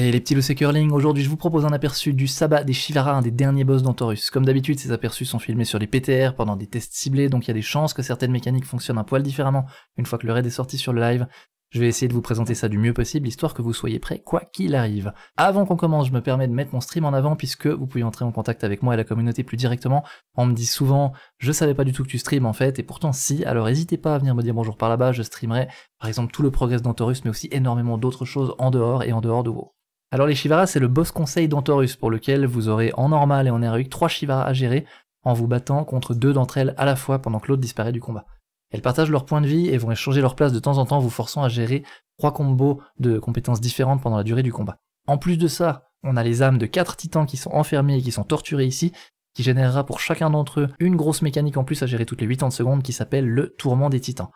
Et les petits Lucy Curling, aujourd'hui je vous propose un aperçu du sabbat des Shivara, un des derniers boss d'Antorus. Comme d'habitude, ces aperçus sont filmés sur les PTR pendant des tests ciblés, donc il y a des chances que certaines mécaniques fonctionnent un poil différemment une fois que le raid est sorti sur le live. Je vais essayer de vous présenter ça du mieux possible, histoire que vous soyez prêts quoi qu'il arrive. Avant qu'on commence, je me permets de mettre mon stream en avant, puisque vous pouvez entrer en contact avec moi et la communauté plus directement. On me dit souvent, je savais pas du tout que tu stream en fait, et pourtant si, alors n'hésitez pas à venir me dire bonjour par là-bas, je streamerai par exemple tout le progrès d'Antorus, mais aussi énormément d'autres choses en dehors et en dehors de vous. Alors les Shivaras, c'est le boss conseil d'Antorus pour lequel vous aurez en normal et en héroïque 3 Shivaras à gérer en vous battant contre deux d'entre elles à la fois pendant que l'autre disparaît du combat. Elles partagent leur point de vie et vont échanger leur place de temps en temps, vous forçant à gérer trois combos de compétences différentes pendant la durée du combat. En plus de ça, on a les âmes de quatre titans qui sont enfermés et qui sont torturés ici, qui générera pour chacun d'entre eux une grosse mécanique en plus à gérer toutes les 80 secondes qui s'appelle le tourment des titans.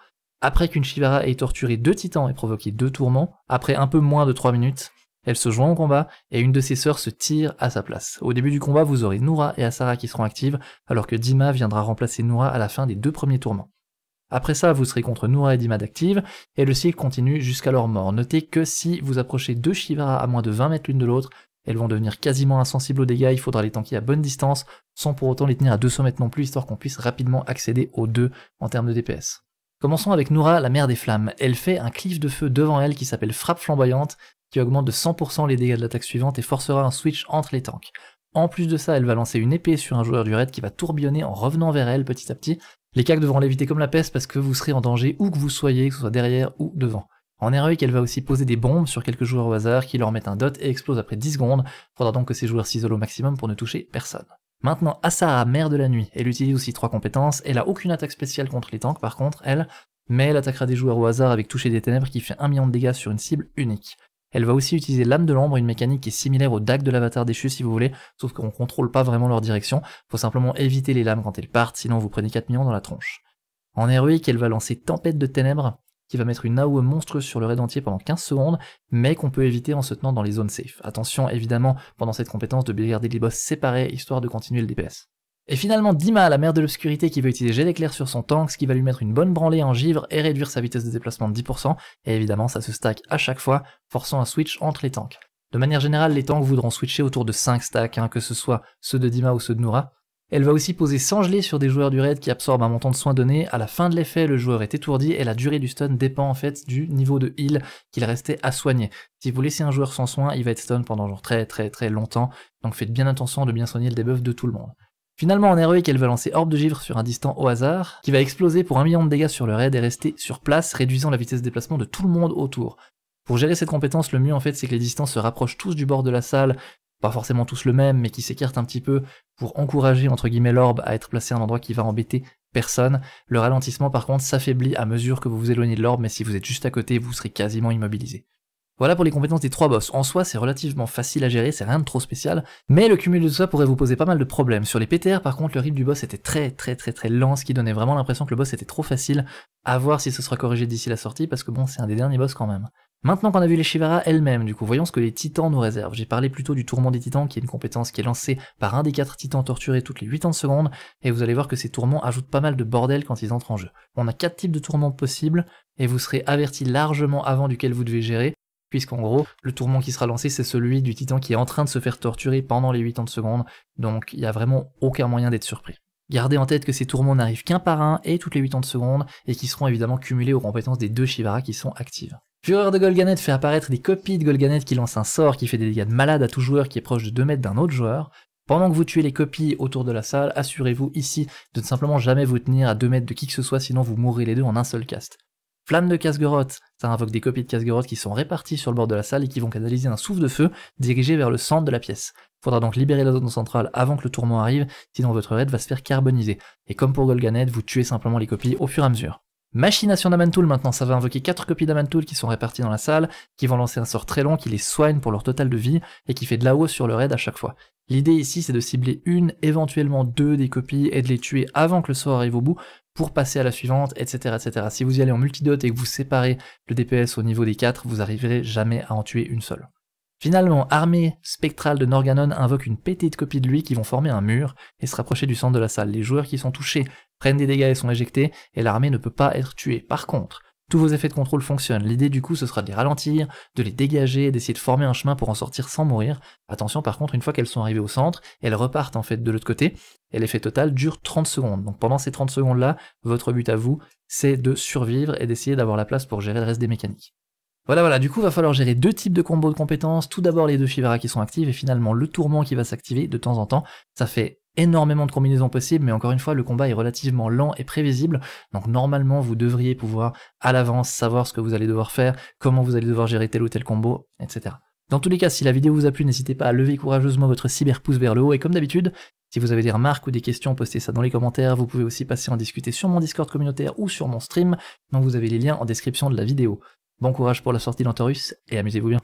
Après qu'une Shivara ait torturé deux titans et provoqué deux tourments, après un peu moins de 3 minutes, elle se joint au combat et une de ses sœurs se tire à sa place. Au début du combat, vous aurez Noura et Asara qui seront actives, alors que Dima viendra remplacer Noura à la fin des deux premiers tourments. Après ça, vous serez contre Noura et Dima d'active, et le cycle continue jusqu'à leur mort. Notez que si vous approchez deux Shivara à moins de 20 mètres l'une de l'autre, elles vont devenir quasiment insensibles aux dégâts, il faudra les tanker à bonne distance, sans pour autant les tenir à 200 mètres non plus, histoire qu'on puisse rapidement accéder aux deux en termes de DPS. Commençons avec Noura, la mère des flammes. Elle fait un cliff de feu devant elle qui s'appelle Frappe Flamboyante, qui augmente de 100% les dégâts de l'attaque suivante et forcera un switch entre les tanks. En plus de ça, elle va lancer une épée sur un joueur du raid qui va tourbillonner en revenant vers elle petit à petit. Les cacs devront l'éviter comme la peste parce que vous serez en danger où que vous soyez, que ce soit derrière ou devant. En héroïque, elle va aussi poser des bombes sur quelques joueurs au hasard qui leur mettent un dot et explosent après 10 secondes. Faudra donc que ces joueurs s'isolent au maximum pour ne toucher personne. Maintenant, Asara, mère de la nuit, elle utilise aussi trois compétences. Elle a aucune attaque spéciale contre les tanks par contre, elle, mais elle attaquera des joueurs au hasard avec toucher des ténèbres qui fait 1 million de dégâts sur une cible unique. Elle va aussi utiliser l'âme de l'ombre, une mécanique qui est similaire au DAC de l'avatar déchu si vous voulez, sauf qu'on contrôle pas vraiment leur direction, faut simplement éviter les lames quand elles partent, sinon vous prenez 4 millions dans la tronche. En héroïque, elle va lancer Tempête de Ténèbres, qui va mettre une AOE monstrueuse sur le raid entier pendant 15 secondes, mais qu'on peut éviter en se tenant dans les zones safe. Attention évidemment pendant cette compétence de garder les boss séparés, histoire de continuer le DPS. Et finalement Dima, la mère de l'obscurité qui veut utiliser Jet d'éclair sur son tank, ce qui va lui mettre une bonne branlée en givre et réduire sa vitesse de déplacement de 10%, et évidemment ça se stack à chaque fois, forçant un switch entre les tanks. De manière générale, les tanks voudront switcher autour de 5 stacks, hein, que ce soit ceux de Dima ou ceux de Noura. Elle va aussi poser sans gelée sur des joueurs du raid qui absorbent un montant de soins donné. À la fin de l'effet, le joueur est étourdi et la durée du stun dépend en fait du niveau de heal qu'il restait à soigner. Si vous laissez un joueur sans soin, il va être stun pendant genre très très très longtemps, donc faites bien attention de bien soigner le debuff de tout le monde. Finalement, en héroïque, e, elle va lancer Orbe de Givre sur un distant au hasard, qui va exploser pour un million de dégâts sur le raid et rester sur place, réduisant la vitesse de déplacement de tout le monde autour. Pour gérer cette compétence, le mieux en fait, c'est que les distances se rapprochent tous du bord de la salle, pas forcément tous le même, mais qui s'écartent un petit peu pour encourager entre guillemets l'orbe à être placé à un endroit qui va embêter personne. Le ralentissement par contre s'affaiblit à mesure que vous vous éloignez de l'orbe, mais si vous êtes juste à côté, vous serez quasiment immobilisé. Voilà pour les compétences des trois boss. En soi, c'est relativement facile à gérer, c'est rien de trop spécial, mais le cumul de tout ça pourrait vous poser pas mal de problèmes. Sur les PTR, par contre, le rythme du boss était très très très très lent, ce qui donnait vraiment l'impression que le boss était trop facile. À voir si ce sera corrigé d'ici la sortie, parce que bon, c'est un des derniers boss quand même. Maintenant qu'on a vu les Shivara elles-mêmes, du coup, voyons ce que les titans nous réservent. J'ai parlé plutôt du tourment des titans, qui est une compétence qui est lancée par un des quatre titans torturés toutes les 8 ans de seconde, et vous allez voir que ces tourments ajoutent pas mal de bordel quand ils entrent en jeu. On a quatre types de tourments possibles, et vous serez averti largement avant duquel vous devez gérer, puisqu'en gros, le tourment qui sera lancé, c'est celui du titan qui est en train de se faire torturer pendant les ans de secondes, donc il n'y a vraiment aucun moyen d'être surpris. Gardez en tête que ces tourments n'arrivent qu'un par un et toutes les ans de secondes, et qui seront évidemment cumulés aux compétences des deux Shivara qui sont actives. Fureur de Golganet fait apparaître des copies de Golganet qui lancent un sort qui fait des dégâts de malade à tout joueur qui est proche de 2 mètres d'un autre joueur. Pendant que vous tuez les copies autour de la salle, assurez-vous ici de ne simplement jamais vous tenir à 2 mètres de qui que ce soit sinon vous mourrez les deux en un seul cast. Flamme de Casse-Grotte. ça invoque des copies de Casse-Grotte qui sont réparties sur le bord de la salle et qui vont canaliser un souffle de feu dirigé vers le centre de la pièce. Faudra donc libérer la zone centrale avant que le tourment arrive, sinon votre raid va se faire carboniser. Et comme pour Golganet, vous tuez simplement les copies au fur et à mesure. Machination d'Amantool maintenant, ça va invoquer 4 copies d'Amantoul qui sont réparties dans la salle, qui vont lancer un sort très long qui les soigne pour leur total de vie et qui fait de la hausse sur le raid à chaque fois. L'idée ici c'est de cibler une, éventuellement deux des copies et de les tuer avant que le sort arrive au bout pour passer à la suivante, etc. etc. Si vous y allez en multidote et que vous séparez le DPS au niveau des 4, vous arriverez jamais à en tuer une seule. Finalement, Armée Spectrale de Norganon invoque une petite copie de lui qui vont former un mur et se rapprocher du centre de la salle. Les joueurs qui sont touchés prennent des dégâts et sont éjectés, et l'armée ne peut pas être tuée. Par contre, tous vos effets de contrôle fonctionnent. L'idée du coup, ce sera de les ralentir, de les dégager, d'essayer de former un chemin pour en sortir sans mourir. Attention par contre, une fois qu'elles sont arrivées au centre, elles repartent en fait de l'autre côté, et l'effet total dure 30 secondes. Donc pendant ces 30 secondes-là, votre but à vous, c'est de survivre et d'essayer d'avoir la place pour gérer le reste des mécaniques. Voilà, voilà, du coup, va falloir gérer deux types de combos de compétences. Tout d'abord les deux Fivara qui sont actives et finalement le tourment qui va s'activer de temps en temps. Ça fait énormément de combinaisons possibles, mais encore une fois, le combat est relativement lent et prévisible, donc normalement, vous devriez pouvoir à l'avance savoir ce que vous allez devoir faire, comment vous allez devoir gérer tel ou tel combo, etc. Dans tous les cas, si la vidéo vous a plu, n'hésitez pas à lever courageusement votre cyber pouce vers le haut, et comme d'habitude, si vous avez des remarques ou des questions, postez ça dans les commentaires, vous pouvez aussi passer en discuter sur mon Discord communautaire ou sur mon stream, dont vous avez les liens en description de la vidéo. Bon courage pour la sortie d'Antorus, et amusez-vous bien.